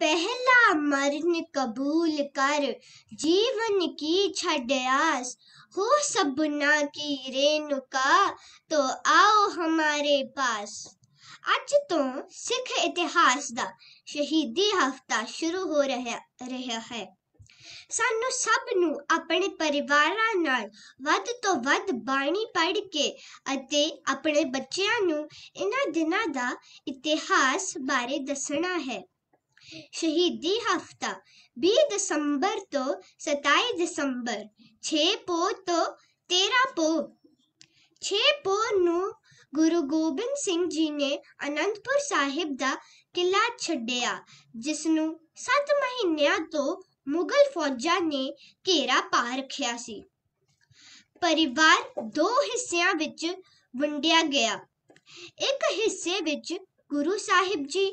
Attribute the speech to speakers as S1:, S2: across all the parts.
S1: ਪਹਿਲਾ ਮਰਨ ਕਬੂਲ ਕਰ ਜੀਵਨ ਕੀ ਛੱਡ ਆਸ हो सबना की रेणुका तो आओ हमारे पास ਅੱਜ ਤੋਂ ਸਿੱਖ ਇਤਿਹਾਸ ਦਾ ਸ਼ਹੀਦੀ ਹਫਤਾ ਸ਼ੁਰੂ ਹੋ ਰਿਹਾ ਰਿਹਾ ਹੈ ਸਾਨੂੰ ਸਭ ਨੂੰ ਆਪਣੇ ਪਰਿਵਾਰਾਂ ਨਾਲ ਵੱਧ ਤੋਂ ਵੱਧ ਬਾਣੀ ਪੜ੍ਹ ਕੇ ਅਤੇ ਆਪਣੇ ਬੱਚਿਆਂ ਨੂੰ ਇਹਨਾਂ ਦਿਨਾਂ ਦਾ ਇਤਿਹਾਸ ਬਾਰੇ ਦੱਸਣਾ ਹੈ ਸ਼ਹੀਦੀ ਹਫਤਾ 20 ਦਸੰਬਰ ਤੋਂ 27 ਦਸੰਬਰ 6 ਪੋ ਤੋਂ 13 ਪੋ 6 ਪੋ ਨੂੰ ਗੁਰੂ ਗੋਬਿੰਦ ਸਿੰਘ ਜੀ ਨੇ ਅਨੰਦਪੁਰ ਸਾਹਿਬ ਦਾ ਕਿਲਾ ਛੱਡਿਆ ਜਿਸ ਨੂੰ 7 ਮਹੀਨਿਆਂ ਤੋਂ ਮੁਗਲ ਫੌਜਾਂ ਨੇ ਘੇਰਾ ਪਾ ਰੱਖਿਆ ਸੀ ਪਰਿਵਾਰ ਦੋ ਹਿੱਸਿਆਂ ਵਿੱਚ ਵੰਡਿਆ ਗਿਆ ਇੱਕ ਹਿੱਸੇ ਵਿੱਚ ਗੁਰੂ ਸਾਹਿਬ ਜੀ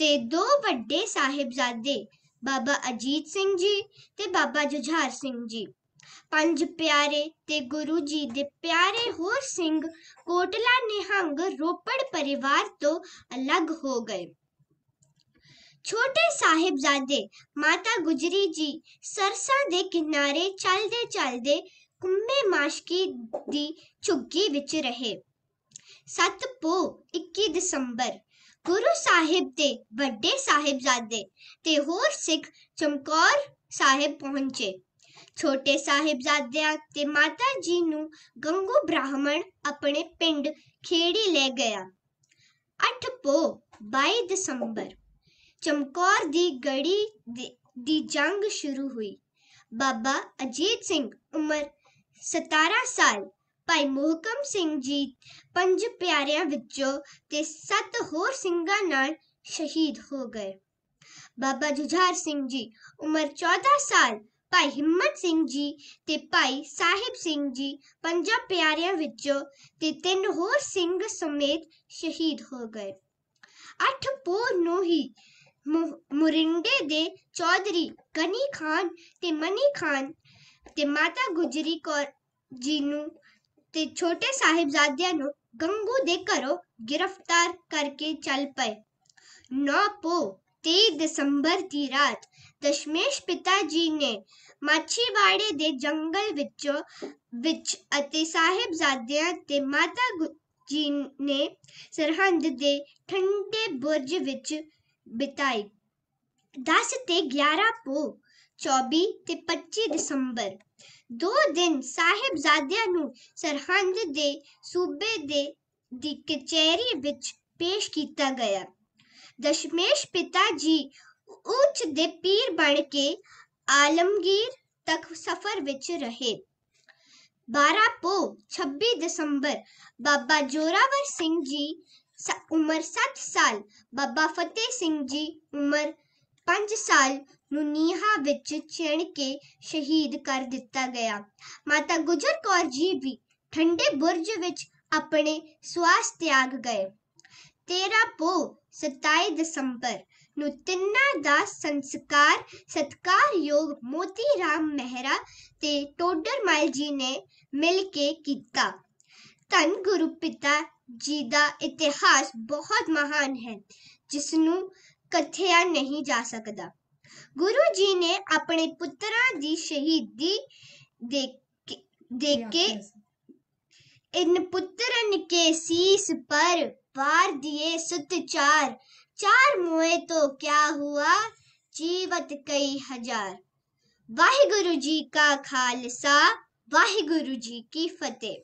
S1: ਤੇ ਦੋ ਵੱਡੇ ਸਾਹਿਬਜ਼ਾਦੇ ਬਾਬਾ ਅਜੀਤ ਸਿੰਘ ਜੀ ਤੇ ਬਾਬਾ ਜੁਝਾਰ ਸਿੰਘ ਜੀ ਪੰਜ ਪਿਆਰੇ ਤੇ ਗੁਰੂ ਜੀ ਦੇ ਪਿਆਰੇ ਹੋਰ ਸਿੰਘ ਕੋਟਲਾ ਨਿਹੰਗ ਰੋਪੜ ਪਰਿਵਾਰ ਤੋਂ ਅਲੱਗ ਹੋ ਗਏ ਛੋਟੇ ਸਾਹਿਬਜ਼ਾਦੇ ਮਾਤਾ ਗੁਜਰੀ ਜੀ ਸਰਸਾ ਦੇ ਕਿਨਾਰੇ ਚੱਲਦੇ ਚੱਲਦੇ ਕੁੰਮੇ ਮਾਸ਼ਕੀ ਦੀ ਝੁੱਗੀ ਵਿੱਚ ਰਹੇ 7 ਪੋ 21 ਦਸੰਬਰ ਗੁਰੂ ਸਾਹਿਬ ਦੇ ਵੱਡੇ ਸਾਹਿਬਜ਼ਾਦੇ ਤੇ ਹੋਰ ਸਿੱਖ ਚਮਕੌਰ ਸਾਹਿਬ ਪਹੁੰਚੇ ਛੋਟੇ ਸਾਹਿਬਜ਼ਾਦਿਆਂ ਤੇ ਮਾਤਾ ਜੀ ਨੂੰ ਗੰਗੂ ਬ੍ਰਾਹਮਣ ਆਪਣੇ ਪਿੰਡ ਖੇੜੀ ਲੈ ਗਿਆ 8 ਪੋ 22 ਦਸੰਬਰ ਚਮਕੌਰ ਦੀ ਗੜੀ ਦੀ ਜੰਗ ਸ਼ੁਰੂ ਹੋਈ ਬਾਬਾ ਅਜੀਤ ਸਿੰਘ ਉਮਰ 17 ਸਾਲ ਭਾਈ ਮੋਹਕਮ ਸਿੰਘ ਜੀ ਪੰਜ ਪਿਆਰਿਆਂ ਵਿੱਚੋਂ ਤੇ ਸੱਤ ਹੋਰ ਸਿੰਘਾਂ ਨਾਲ ਸ਼ਹੀਦ ਹੋ ਗਏ ਬਾਬਾ ਜੁਝਾਰ ਸਿੰਘ ਜੀ ਉਮਰ 14 ਸਾਲ ਭਾਈ ਹਿੰਮਤ ਸਿੰਘ ਜੀ ਤੇ ਭਾਈ ਸਾਹਿਬ ਸਿੰਘ ਜੀ ਪੰਜ ਪਿਆਰਿਆਂ ਵਿੱਚੋਂ ਤੇ ਤਿੰਨ ਹੋਰ ਸਿੰਘ ਸਮੇਤ ਸ਼ਹੀਦ ਹੋ ਗਏ ਅੱਠ ਪੋਰ ਨੂੰ ਹੀ ਮੁਰਿੰਡੇ ਦੇ ਚੌਧਰੀ ਕਨੀ ਖਾਨ ਤੇ ਮਨੀ ਖਾਨ ਤੇ ਮਾਤਾ ਗੁਜਰੀ ਕੌਰ ਜੀ ਨੂੰ ਤੇ ਛੋਟੇ ਸਾਹਿਬਜ਼ਾਦਿਆਂ ਨੂੰ ਗੰਗੂ ਦੇ ਘਰੋਂ ਗ੍ਰਿਫਤਾਰ ਕਰਕੇ ਚੱਲ ਪਏ ਨੋਪੋ ਪੋ 23 ਦਸੰਬਰ ਦੀ ਰਾਤ ਦਸ਼ਮੇਸ਼ ਪਿਤਾ ਜੀ ਨੇ ਮਾਛੀਵਾੜੇ ਦੇ ਜੰਗਲ ਵਿੱਚੋਂ ਵਿੱਚ ਅਤੇ ਸਾਹਿਬਜ਼ਾਦਿਆਂ ਤੇ ਮਾਤਾ ਜੀ ਨੇ ਸਰਹੰਦ ਦੇ ਠੰਡੇ ਬੁਰਜ ਵਿੱਚ ਬਿਤਾਈ 10 ਤੇ 11 ਪੋ 24 ਤੇ 25 ਦਸੰਬਰ ਦੋ ਦਿਨ ਸਾਹਿਬਜ਼ਾਦਿਆਂ ਨੂੰ ਸਰਹੰਦ ਦੇ ਸੂਬੇ ਦੇ ਦੀ ਕਚਹਿਰੀ ਵਿੱਚ ਪੇਸ਼ ਕੀਤਾ ਗਿਆ ਦਸ਼ਮੇਸ਼ ਪਿਤਾ ਜੀ ਉੱਚ ਦੇ ਪੀਰ ਬਣ ਕੇ ਆਲਮਗੀਰ ਤੱਕ ਸਫ਼ਰ ਵਿੱਚ ਰਹੇ 12 ਪੋ 26 ਦਸੰਬਰ ਬਾਬਾ ਜੋਰਾਵਰ ਸਿੰਘ ਜੀ ਉਮਰ 7 ਸਾਲ ਬਾਬਾ ਫਤਿਹ ਸਿੰਘ ਜੀ ਉਮਰ 5 ਸਾਲ ਨੂੰ ਨੀਹਾਂ ਵਿੱਚ ਚਿਣ ਕੇ ਸ਼ਹੀਦ ਕਰ ਦਿੱਤਾ ਗਿਆ ਮਾਤਾ ਗੁਜਰ ਕੌਰ ਜੀ ਵੀ ਠੰਡੇ ਬੁਰਜ ਵਿੱਚ ਆਪਣੇ ਸਵਾਸ ਤਿਆਗ ਗਏ 13 ਪੋ 27 ਦਸੰਬਰ ਨੂੰ ਤਿੰਨਾਂ ਦਾ ਸੰਸਕਾਰ ਸਤਕਾਰਯੋਗ ਮੋਤੀ ਰਾਮ ਮਹਿਰਾ ਤੇ ਟੋਡਰ ਮਾਇਲ ਜੀ ਨੇ ਮਿਲ ਕੇ ਕੀਤਾ ਧੰ ਗੁਰੂ ਪਿਤਾ ਜੀ ਦਾ ਇਤਿਹਾਸ ਬਹੁਤ ਮਹਾਨ ਹੈ ਜਿਸ ਨੂੰ ਕਥਿਆ ਨਹੀਂ ਜਾ ਸਕਦਾ ਗੁਰੂ ਜੀ ਨੇ ਆਪਣੇ ਪੁੱਤਰਾਂ ਦੀ ਸ਼ਹੀਦੀ ਦੇਖ ਕੇ ਇਨ ਪੁੱਤਰਨ ਕੇ ਸੀਸ ਪਰ ਪਾਰ ਦਿਏ ਸੁਤ ਚਾਰ ਚਾਰ ਮੋਏ ਤੋਂ ਕਿਆ ਹੁਆ ਜੀਵਤ ਕਈ ਹਜ਼ਾਰ ਵਾਹਿਗੁਰੂ ਜੀ ਕਾ ਖਾਲਸਾ ਵਾਹਿਗੁਰੂ ਜੀ ਕੀ ਫਤਿਹ